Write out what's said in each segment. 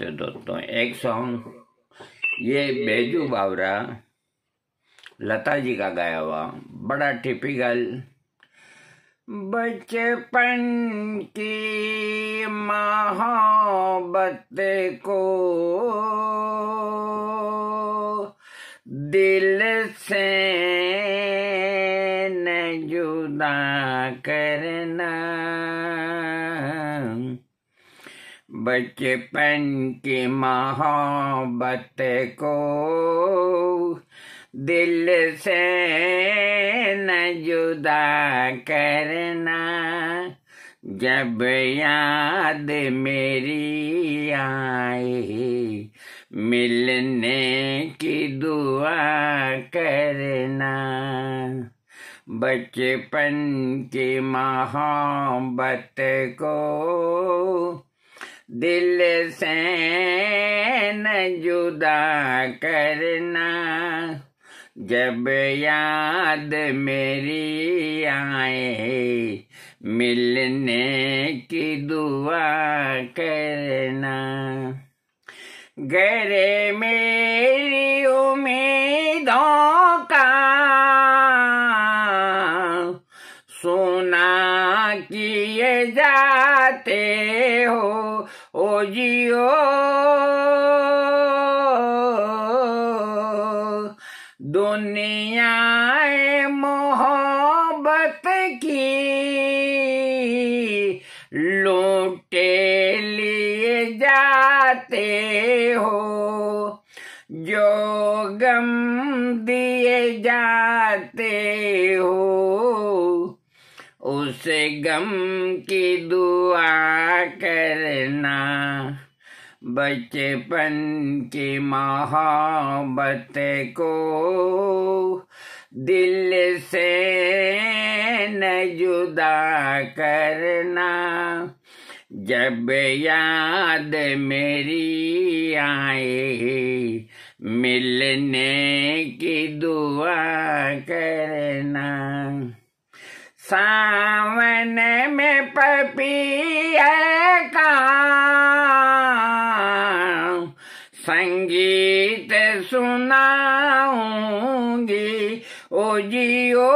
नमस्ते दोस्तों एक सॉन्ग ये बेजू बावरा लता जी का गाया हुआ बड़ा टिपिकल बचपन की महाबत को दिल से न जुदा करना बचपन की मोहब्बत को दिल से न जुदा करना जब याद मेरी आए मिलने की दुआ करना बचपन की मोहब्बत को दिल से न जुदा करना जब याद मेरी आए मिलने की दुआ करना गरे मेरी उम्मीदों का सुना किए जाते हो जियो दुनिया मोहब्बत की लूटे लिए जाते हो जो गम दिए जाते हो उसे गम की दुआ करना बचपन की मोहब्बत को दिल से न जुदा करना जब याद मेरी आए मिलने की दुआ करना सावन में पपी का संगीत सुनाऊंगी ओ जियो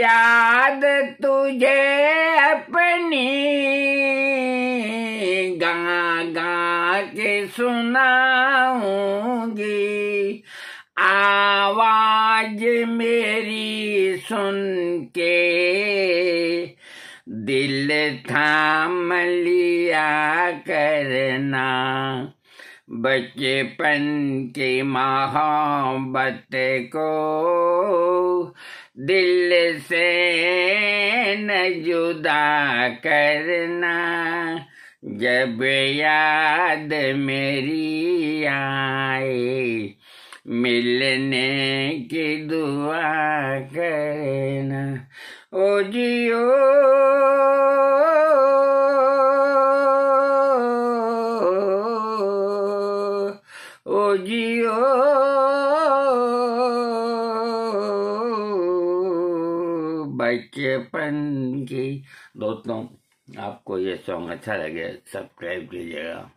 याद तुझे अपनी गा गा के सुनाऊं होंगी आवाज मेरी सुन के दिल थाम लिया करना बचपन की मोहब्बत को दिल से न जुदा करना जब याद मेरी आए मिलने की दुआ करना ओ जियो ओ जियो बचपन की दोस्तों आपको ये सॉन्ग अच्छा लगे सब्सक्राइब कीजिएगा